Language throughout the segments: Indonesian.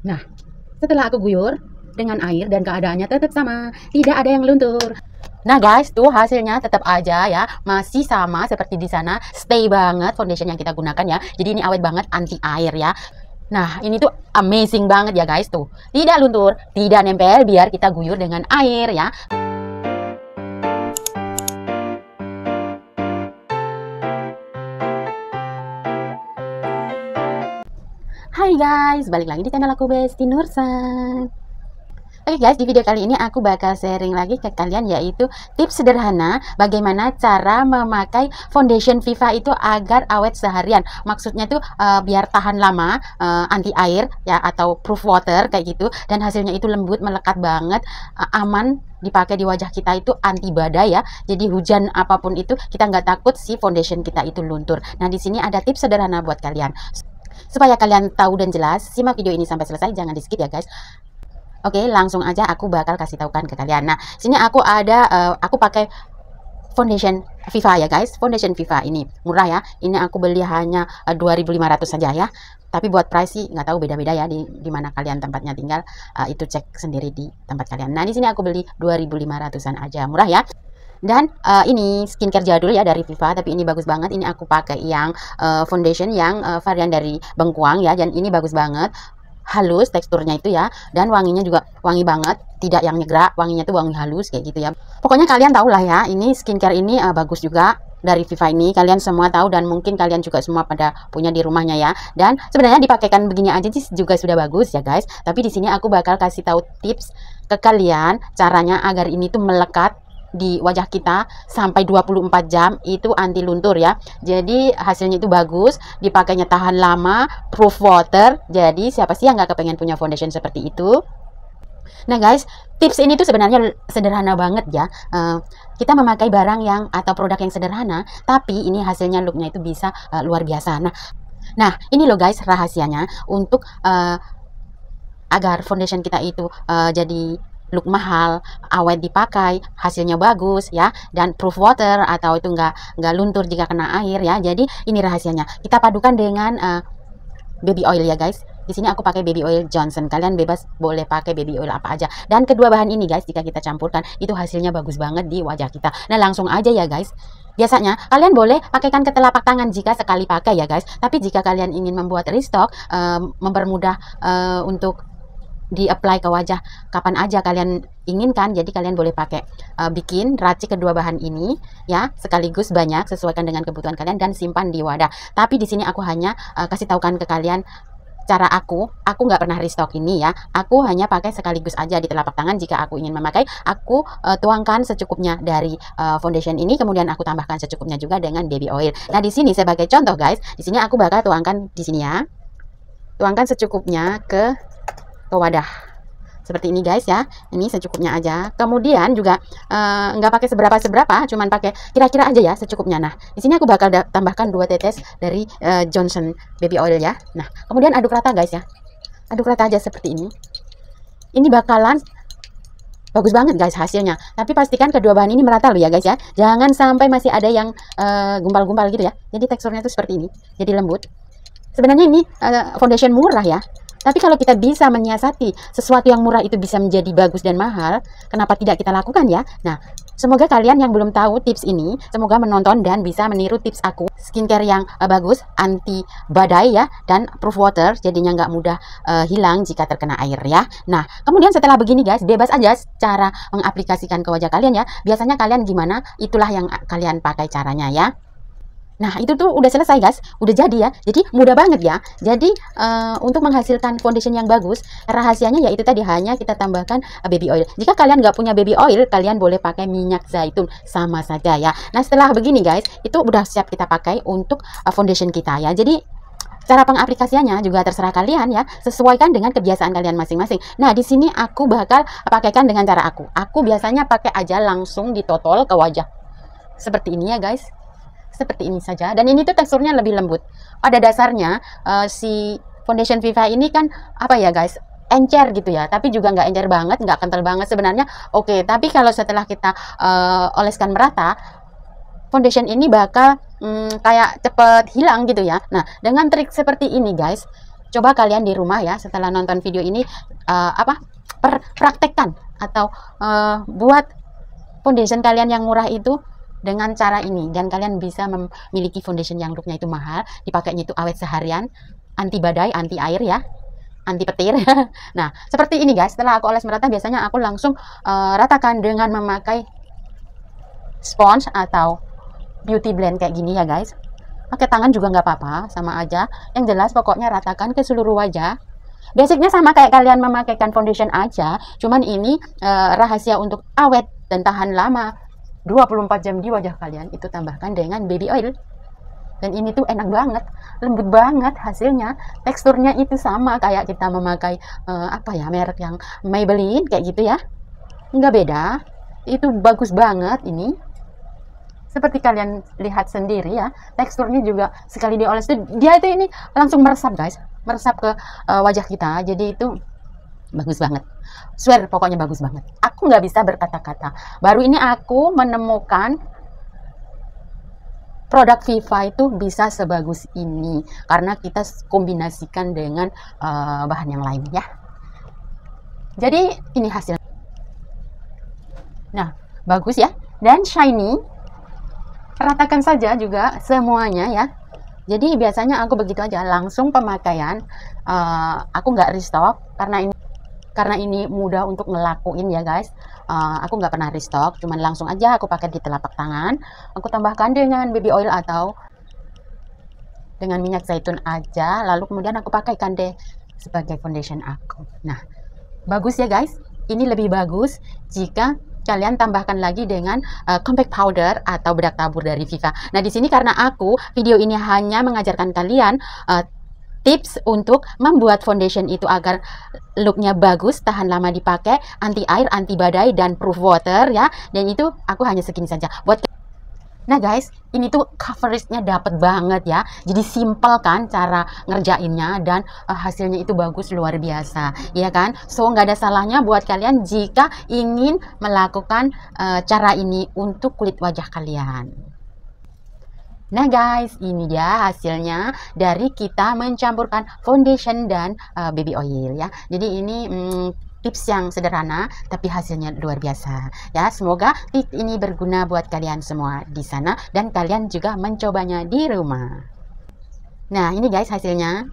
Nah, setelah aku guyur dengan air dan keadaannya tetap sama, tidak ada yang luntur. Nah guys, tuh hasilnya tetap aja ya, masih sama seperti di sana, stay banget foundation yang kita gunakan ya. Jadi ini awet banget anti air ya. Nah, ini tuh amazing banget ya guys tuh. Tidak luntur, tidak nempel biar kita guyur dengan air ya. Hai guys, balik lagi di channel aku Besti Nursan Oke guys, di video kali ini aku bakal sharing lagi ke kalian yaitu tips sederhana bagaimana cara memakai foundation Viva itu agar awet seharian Maksudnya tuh e, biar tahan lama, e, anti air ya atau proof water kayak gitu Dan hasilnya itu lembut, melekat banget, e, aman dipakai di wajah kita itu anti badai ya. Jadi hujan apapun itu kita nggak takut si foundation kita itu luntur. Nah di sini ada tips sederhana buat kalian. Supaya kalian tahu dan jelas, simak video ini sampai selesai, jangan di skip ya guys. Oke, langsung aja aku bakal kasih kan ke kalian. Nah, sini aku ada, uh, aku pakai foundation Viva ya guys, foundation Viva ini murah ya. Ini aku beli hanya uh, eh, 2.500 saja ya. Tapi buat price sih nggak tahu beda-beda ya di, di mana kalian tempatnya tinggal uh, itu cek sendiri di tempat kalian. Nah di sini aku beli 2.500an aja murah ya dan uh, ini skincare jadul ya dari Viva tapi ini bagus banget ini aku pakai yang uh, foundation yang uh, varian dari Bengkuang ya dan ini bagus banget halus teksturnya itu ya dan wanginya juga wangi banget tidak yang nyegra wanginya tuh wangi halus kayak gitu ya pokoknya kalian tau lah ya ini skincare ini uh, bagus juga dari Viva ini kalian semua tahu dan mungkin kalian juga semua pada punya di rumahnya ya dan sebenarnya dipakaikan begini aja sih juga sudah bagus ya guys tapi di sini aku bakal kasih tahu tips ke kalian caranya agar ini tuh melekat di wajah kita sampai 24 jam itu anti luntur ya jadi hasilnya itu bagus dipakainya tahan lama proof water jadi siapa sih yang nggak kepengen punya foundation seperti itu Nah guys, tips ini tuh sebenarnya sederhana banget ya. Uh, kita memakai barang yang atau produk yang sederhana, tapi ini hasilnya looknya itu bisa uh, luar biasa. Nah, nah ini loh guys rahasianya untuk uh, agar foundation kita itu uh, jadi look mahal, awet dipakai, hasilnya bagus ya dan proof water atau itu enggak enggak luntur jika kena air ya. Jadi ini rahasianya. Kita padukan dengan uh, baby oil ya guys. Di sini aku pakai baby oil Johnson. Kalian bebas boleh pakai baby oil apa aja. Dan kedua bahan ini guys, jika kita campurkan, itu hasilnya bagus banget di wajah kita. Nah, langsung aja ya guys. Biasanya kalian boleh pakaikan ke telapak tangan jika sekali pakai ya guys. Tapi jika kalian ingin membuat restock, um, mempermudah uh, untuk di-apply ke wajah kapan aja kalian inginkan. Jadi kalian boleh pakai uh, bikin racik kedua bahan ini ya, sekaligus banyak sesuaikan dengan kebutuhan kalian dan simpan di wadah. Tapi di sini aku hanya uh, kasih tahukan ke kalian cara aku, aku nggak pernah restock ini ya. Aku hanya pakai sekaligus aja di telapak tangan jika aku ingin memakai. Aku uh, tuangkan secukupnya dari uh, foundation ini, kemudian aku tambahkan secukupnya juga dengan baby oil. Nah di sini sebagai contoh guys, di sini aku bakal tuangkan di sini ya, tuangkan secukupnya ke ke wadah seperti ini guys ya ini secukupnya aja kemudian juga eh, nggak uh, pakai seberapa seberapa cuman pakai kira-kira aja ya secukupnya nah di sini aku bakal tambahkan dua tetes dari uh, Johnson baby oil ya nah kemudian aduk rata guys ya aduk rata aja seperti ini ini bakalan bagus banget guys hasilnya tapi pastikan kedua bahan ini merata loh ya guys ya jangan sampai masih ada yang eh, gumpal-gumpal uh, gitu ya jadi teksturnya tuh seperti ini jadi lembut sebenarnya ini uh, foundation murah ya tapi kalau kita bisa menyiasati sesuatu yang murah itu bisa menjadi bagus dan mahal, kenapa tidak kita lakukan ya? Nah, semoga kalian yang belum tahu tips ini, semoga menonton dan bisa meniru tips aku. Skincare yang uh, bagus, anti badai ya, dan proof water, jadinya nggak mudah uh, hilang jika terkena air ya. Nah, kemudian setelah begini guys, bebas aja cara mengaplikasikan ke wajah kalian ya. Biasanya kalian gimana, itulah yang eh, kalian pakai caranya ya. Nah, itu tuh udah selesai guys, udah jadi ya. Jadi mudah banget ya. Jadi uh, untuk menghasilkan foundation yang bagus, rahasianya yaitu tadi hanya kita tambahkan eh, baby oil. Jika kalian nggak punya baby oil, kalian boleh pakai minyak zaitun sama saja ya. Nah, setelah begini guys, itu udah siap kita pakai untuk uh, foundation kita ya. Jadi Cara pengaplikasiannya juga terserah kalian ya, sesuaikan dengan kebiasaan kalian masing-masing. Nah, di sini aku bakal pakaikan dengan cara aku. Aku biasanya pakai aja langsung ditotol ke wajah. Seperti ini ya, guys seperti ini saja dan ini tuh teksturnya lebih lembut pada dasarnya uh, si foundation Viva ini kan apa ya guys encer gitu ya tapi juga nggak encer banget nggak kental banget sebenarnya oke okay, tapi kalau setelah kita uh, oleskan merata foundation ini bakal um, kayak cepet hilang gitu ya nah dengan trik seperti ini guys coba kalian di rumah ya setelah nonton video ini uh, apa per praktekkan atau uh, buat foundation kalian yang murah itu dengan cara ini dan kalian bisa memiliki foundation yang looknya itu mahal dipakainya itu awet seharian anti badai anti air ya anti petir. nah, seperti ini guys. Setelah aku oles merata, biasanya aku langsung uh, ratakan dengan memakai sponge atau beauty blend kayak gini ya guys. Pakai tangan juga nggak apa-apa, sama aja. Yang jelas pokoknya ratakan ke seluruh wajah. Basicnya sama kayak kalian memakaikan foundation aja, cuman ini uh, rahasia untuk awet dan tahan lama 24 jam di wajah kalian itu tambahkan dengan baby oil dan ini tuh enak banget lembut banget hasilnya teksturnya itu sama kayak kita memakai uh, apa ya merek yang Maybelline kayak gitu ya nggak beda itu bagus banget ini seperti kalian lihat sendiri ya teksturnya juga sekali dioles dia itu ini langsung meresap guys meresap ke uh, wajah kita jadi itu bagus banget. Swear pokoknya bagus banget. Aku nggak bisa berkata-kata. Baru ini aku menemukan produk Viva itu bisa sebagus ini karena kita kombinasikan dengan uh, bahan yang lain ya. Jadi ini hasil. Nah, bagus ya dan shiny. Ratakan saja juga semuanya ya. Jadi biasanya aku begitu aja langsung pemakaian. Uh, aku nggak restock karena ini karena ini mudah untuk ngelakuin ya guys uh, aku nggak pernah restock cuman langsung aja aku pakai di telapak tangan aku tambahkan dengan baby oil atau dengan minyak zaitun aja lalu kemudian aku pakaikan deh sebagai foundation aku nah bagus ya guys ini lebih bagus jika kalian tambahkan lagi dengan uh, compact powder atau bedak tabur dari Viva. Nah, di sini karena aku video ini hanya mengajarkan kalian uh, tips untuk membuat foundation itu agar looknya bagus, tahan lama dipakai, anti air, anti badai, dan proof water ya. Dan itu aku hanya segini saja. Buat Nah guys, ini tuh coveragenya dapet banget ya. Jadi simple kan cara ngerjainnya dan eh, hasilnya itu bagus luar biasa, ya kan? So nggak ada salahnya buat kalian jika ingin melakukan uh, cara ini untuk kulit wajah kalian. Nah guys, ini dia hasilnya dari kita mencampurkan foundation dan uh, baby oil ya. Jadi ini hmm, tips yang sederhana tapi hasilnya luar biasa ya semoga tips ini berguna buat kalian semua di sana dan kalian juga mencobanya di rumah nah ini guys hasilnya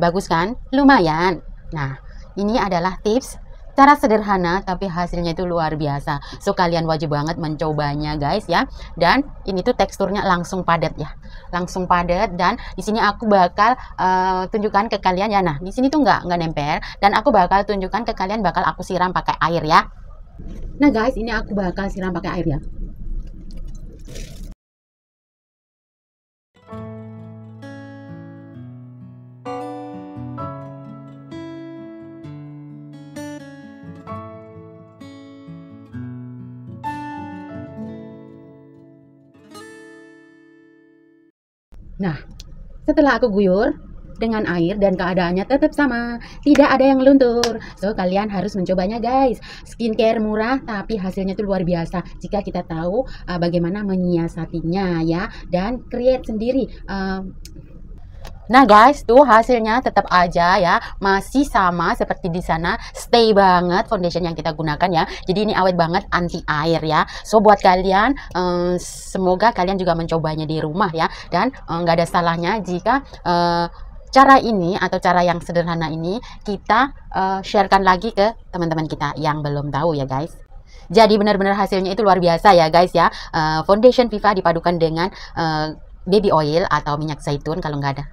bagus kan lumayan nah ini adalah tips Cara sederhana tapi hasilnya itu luar biasa. So kalian wajib banget mencobanya guys ya. Dan ini tuh teksturnya langsung padat ya. Langsung padat dan di sini aku bakal uh, tunjukkan ke kalian ya. Nah, di sini tuh nggak nggak nempel dan aku bakal tunjukkan ke kalian bakal aku siram pakai air ya. Nah guys, ini aku bakal siram pakai air ya. Nah, setelah aku guyur dengan air dan keadaannya tetap sama, tidak ada yang luntur. So, kalian harus mencobanya guys. Skincare murah tapi hasilnya itu luar biasa jika kita tahu uh, bagaimana menyiasatinya ya dan create sendiri uh, Nah guys, tuh hasilnya tetap aja ya, masih sama seperti di sana, stay banget foundation yang kita gunakan ya. Jadi ini awet banget anti air ya. So buat kalian, um, semoga kalian juga mencobanya di rumah ya. Dan eh, nggak um, ada salahnya jika uh, cara ini atau cara yang sederhana ini kita uh, sharekan lagi ke teman-teman kita yang belum tahu ya guys. Jadi benar-benar hasilnya itu luar biasa ya guys ya. Uh, foundation Viva dipadukan dengan uh, baby oil atau minyak zaitun kalau nggak ada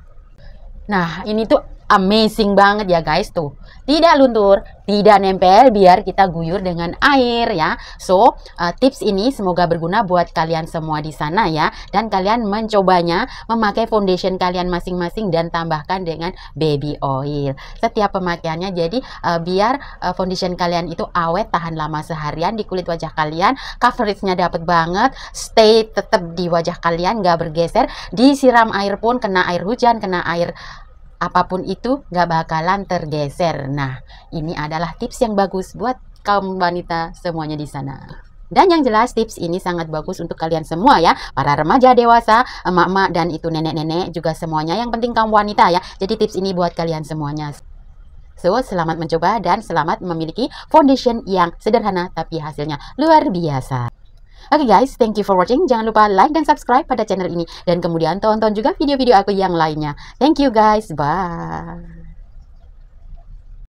Nah, ini tuh amazing banget ya guys tuh tidak luntur tidak nempel biar kita guyur dengan air ya so uh, tips ini semoga berguna buat kalian semua di sana ya dan kalian mencobanya memakai foundation kalian masing-masing dan tambahkan dengan baby oil setiap pemakaiannya jadi uh, biar uh, foundation kalian itu awet tahan lama seharian di kulit wajah kalian nya dapat banget stay tetap di wajah kalian gak bergeser disiram air pun kena air hujan kena air apapun itu nggak bakalan tergeser. Nah, ini adalah tips yang bagus buat kaum wanita semuanya di sana. Dan yang jelas tips ini sangat bagus untuk kalian semua ya, para remaja dewasa, emak-emak dan itu nenek-nenek juga semuanya. Yang penting kaum wanita ya. Jadi tips ini buat kalian semuanya. So, selamat mencoba dan selamat memiliki foundation yang sederhana tapi hasilnya luar biasa. Oke okay guys, thank you for watching. Jangan lupa like dan subscribe pada channel ini. Dan kemudian tonton juga video-video aku yang lainnya. Thank you guys, bye.